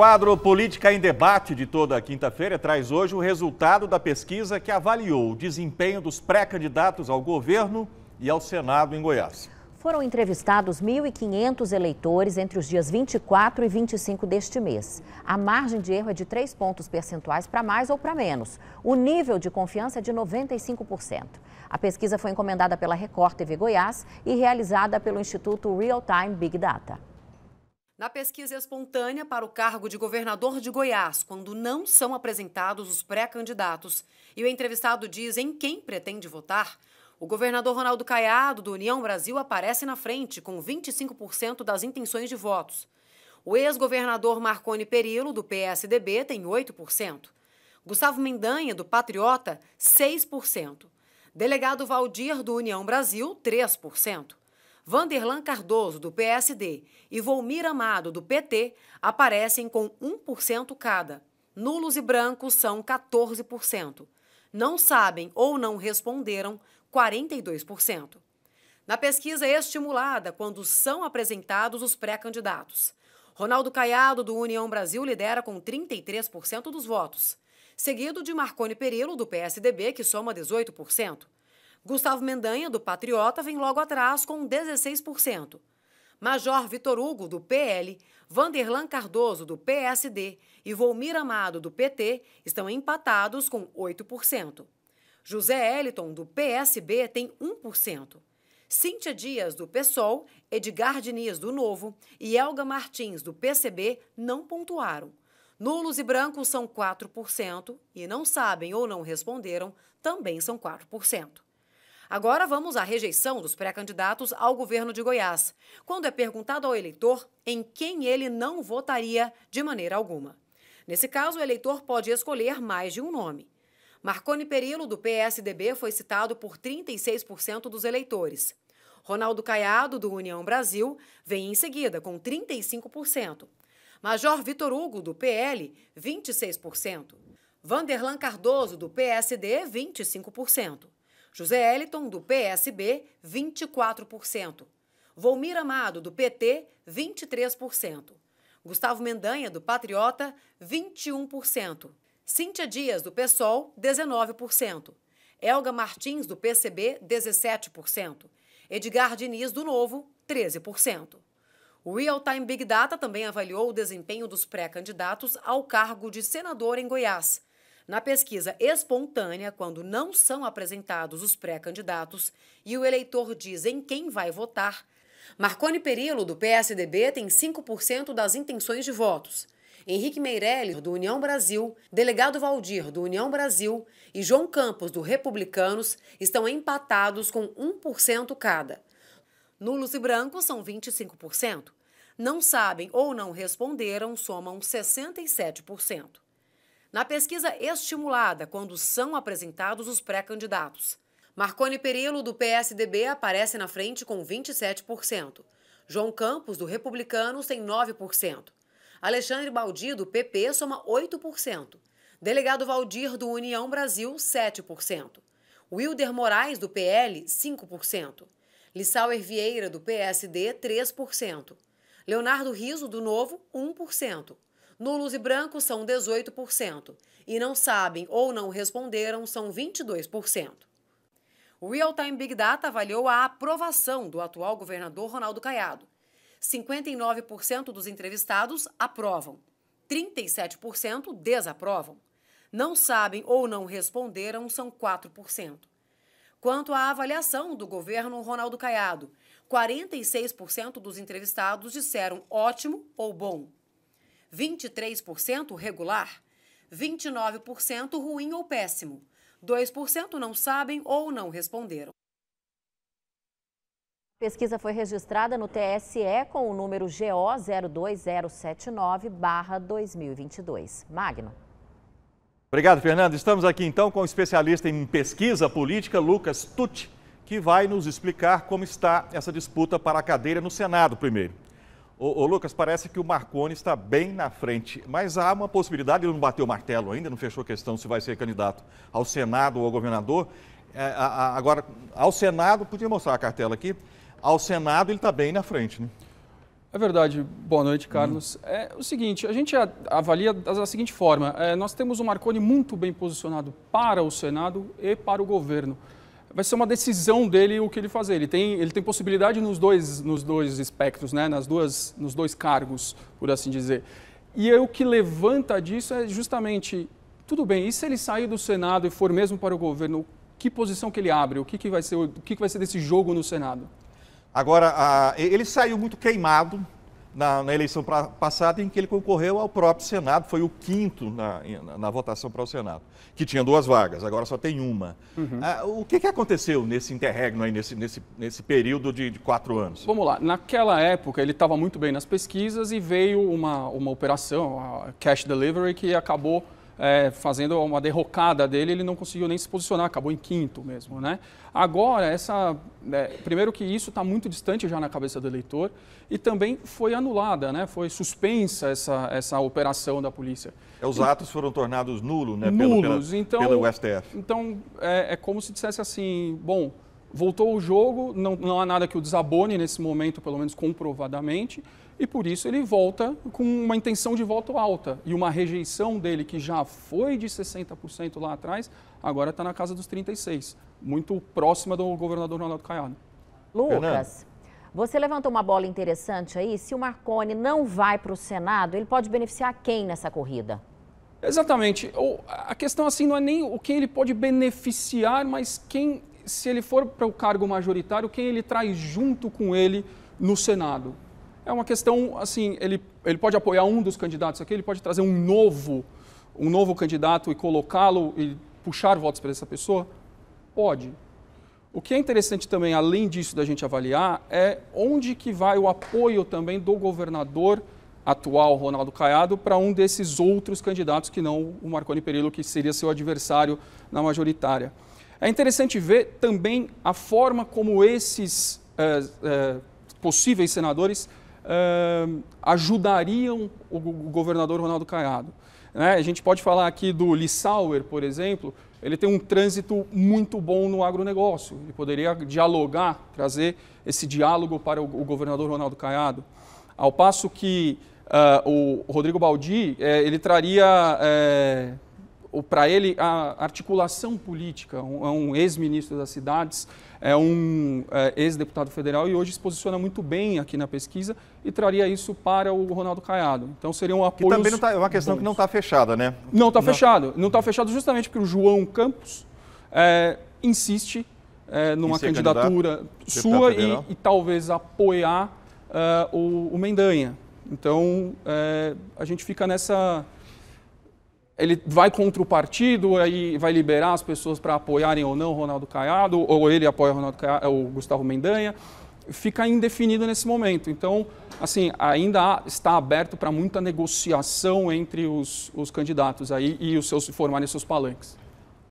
quadro Política em Debate de toda quinta-feira traz hoje o resultado da pesquisa que avaliou o desempenho dos pré-candidatos ao governo e ao Senado em Goiás. Foram entrevistados 1.500 eleitores entre os dias 24 e 25 deste mês. A margem de erro é de 3 pontos percentuais para mais ou para menos. O nível de confiança é de 95%. A pesquisa foi encomendada pela Record TV Goiás e realizada pelo Instituto Real Time Big Data. Na pesquisa espontânea para o cargo de governador de Goiás, quando não são apresentados os pré-candidatos e o entrevistado diz em quem pretende votar, o governador Ronaldo Caiado, do União Brasil, aparece na frente com 25% das intenções de votos. O ex-governador Marconi Perillo, do PSDB, tem 8%. Gustavo Mendanha, do Patriota, 6%. Delegado Valdir, do União Brasil, 3%. Vanderlan Cardoso, do PSD, e Volmir Amado, do PT, aparecem com 1% cada. Nulos e brancos são 14%. Não sabem ou não responderam 42%. Na pesquisa estimulada quando são apresentados os pré-candidatos. Ronaldo Caiado, do União Brasil, lidera com 33% dos votos, seguido de Marconi Perillo, do PSDB, que soma 18%. Gustavo Mendanha, do Patriota, vem logo atrás com 16%. Major Vitor Hugo, do PL, Vanderlan Cardoso, do PSD e Volmir Amado, do PT, estão empatados com 8%. José Eliton, do PSB, tem 1%. Cíntia Dias, do PSOL, Edgar Diniz, do Novo e Elga Martins, do PCB, não pontuaram. Nulos e brancos são 4% e não sabem ou não responderam também são 4%. Agora vamos à rejeição dos pré-candidatos ao governo de Goiás, quando é perguntado ao eleitor em quem ele não votaria de maneira alguma. Nesse caso, o eleitor pode escolher mais de um nome. Marconi Perillo, do PSDB, foi citado por 36% dos eleitores. Ronaldo Caiado, do União Brasil, vem em seguida, com 35%. Major Vitor Hugo, do PL, 26%. Vanderlan Cardoso, do PSD, 25%. José Eliton, do PSB, 24%. Volmir Amado, do PT, 23%. Gustavo Mendanha, do Patriota, 21%. Cíntia Dias, do PSOL, 19%. Elga Martins, do PCB, 17%. Edgar Diniz, do Novo, 13%. O Real Time Big Data também avaliou o desempenho dos pré-candidatos ao cargo de senador em Goiás. Na pesquisa espontânea, quando não são apresentados os pré-candidatos e o eleitor diz em quem vai votar, Marconi Perillo, do PSDB, tem 5% das intenções de votos. Henrique Meirelles, do União Brasil, Delegado Valdir, do União Brasil, e João Campos, do Republicanos, estão empatados com 1% cada. Nulos e brancos são 25%. Não sabem ou não responderam somam 67% na pesquisa estimulada quando são apresentados os pré-candidatos. Marconi Perillo, do PSDB, aparece na frente com 27%. João Campos, do Republicanos, tem 9%. Alexandre Baldi, do PP, soma 8%. Delegado Valdir, do União Brasil, 7%. Wilder Moraes, do PL, 5%. Lissauer Vieira, do PSD, 3%. Leonardo Riso, do Novo, 1%. Nulos e brancos são 18%, e não sabem ou não responderam são 22%. O Real Time Big Data avaliou a aprovação do atual governador Ronaldo Caiado. 59% dos entrevistados aprovam, 37% desaprovam. Não sabem ou não responderam são 4%. Quanto à avaliação do governo Ronaldo Caiado, 46% dos entrevistados disseram ótimo ou bom. 23% regular, 29% ruim ou péssimo, 2% não sabem ou não responderam. A pesquisa foi registrada no TSE com o número GO 02079-2022. Magno. Obrigado, Fernando. Estamos aqui então com o especialista em pesquisa política, Lucas Tucci, que vai nos explicar como está essa disputa para a cadeira no Senado primeiro. Ô, ô, Lucas, parece que o Marconi está bem na frente, mas há uma possibilidade, ele não bateu o martelo ainda, não fechou a questão se vai ser candidato ao Senado ou ao governador. É, a, a, agora, ao Senado, podia mostrar a cartela aqui, ao Senado ele está bem na frente, né? É verdade. Boa noite, Carlos. Hum. É o seguinte, a gente avalia da seguinte forma, é, nós temos o Marconi muito bem posicionado para o Senado e para o governo vai ser uma decisão dele o que ele fazer. Ele tem, ele tem possibilidade nos dois, nos dois espectros, né? Nas duas, nos dois cargos, por assim dizer. E é o que levanta disso é justamente, tudo bem, e se ele sair do Senado e for mesmo para o governo, que posição que ele abre? O que, que, vai, ser, o que, que vai ser desse jogo no Senado? Agora, ele saiu muito queimado na, na eleição pra, passada em que ele concorreu ao próprio Senado, foi o quinto na, na, na votação para o Senado, que tinha duas vagas, agora só tem uma. Uhum. Ah, o que, que aconteceu nesse interregno aí, nesse, nesse, nesse período de, de quatro anos? Vamos lá, naquela época ele estava muito bem nas pesquisas e veio uma, uma operação, a cash delivery, que acabou é, fazendo uma derrocada dele, ele não conseguiu nem se posicionar, acabou em quinto mesmo. Né? Agora, essa, é, primeiro que isso está muito distante já na cabeça do eleitor e também foi anulada, né? foi suspensa essa, essa operação da polícia. É, os e, atos foram tornados nulo, né? nulos né? então, pelo STF. Então, é, é como se dissesse assim, bom voltou o jogo, não, não há nada que o desabone nesse momento, pelo menos comprovadamente, e por isso ele volta com uma intenção de voto alta. E uma rejeição dele, que já foi de 60% lá atrás, agora está na casa dos 36%, muito próxima do governador Ronaldo Caiado. Lucas, você levantou uma bola interessante aí. Se o Marconi não vai para o Senado, ele pode beneficiar quem nessa corrida? Exatamente. A questão assim não é nem o quem ele pode beneficiar, mas quem, se ele for para o cargo majoritário, quem ele traz junto com ele no Senado é uma questão, assim, ele, ele pode apoiar um dos candidatos aqui, ele pode trazer um novo, um novo candidato e colocá-lo e puxar votos para essa pessoa? Pode. O que é interessante também, além disso da gente avaliar, é onde que vai o apoio também do governador atual, Ronaldo Caiado, para um desses outros candidatos que não o Marconi Perillo, que seria seu adversário na majoritária. É interessante ver também a forma como esses é, é, possíveis senadores uh, ajudariam o, o governador Ronaldo Caiado. Né? A gente pode falar aqui do Lissauer, por exemplo, ele tem um trânsito muito bom no agronegócio. Ele poderia dialogar, trazer esse diálogo para o, o governador Ronaldo Caiado. Ao passo que uh, o Rodrigo Baldi, eh, ele traria... Eh, para ele, a articulação política, um, é um ex-ministro das cidades, é um é, ex-deputado federal e hoje se posiciona muito bem aqui na pesquisa e traria isso para o Ronaldo Caiado. Então seria um apoio. também não tá, é uma questão bons. que não está fechada, né? Não está fechado. Não está fechado justamente porque o João Campos é, insiste é, numa candidatura sua e, e, talvez apoiar uh, o, o Mendanha. Então é, a gente fica nessa ele vai contra o partido, aí vai liberar as pessoas para apoiarem ou não Ronaldo Caiado, ou ele apoia Ronaldo Caiado, é o Gustavo Mendanha. Fica indefinido nesse momento. Então, assim, ainda está aberto para muita negociação entre os, os candidatos aí e os seus formarem seus palanques.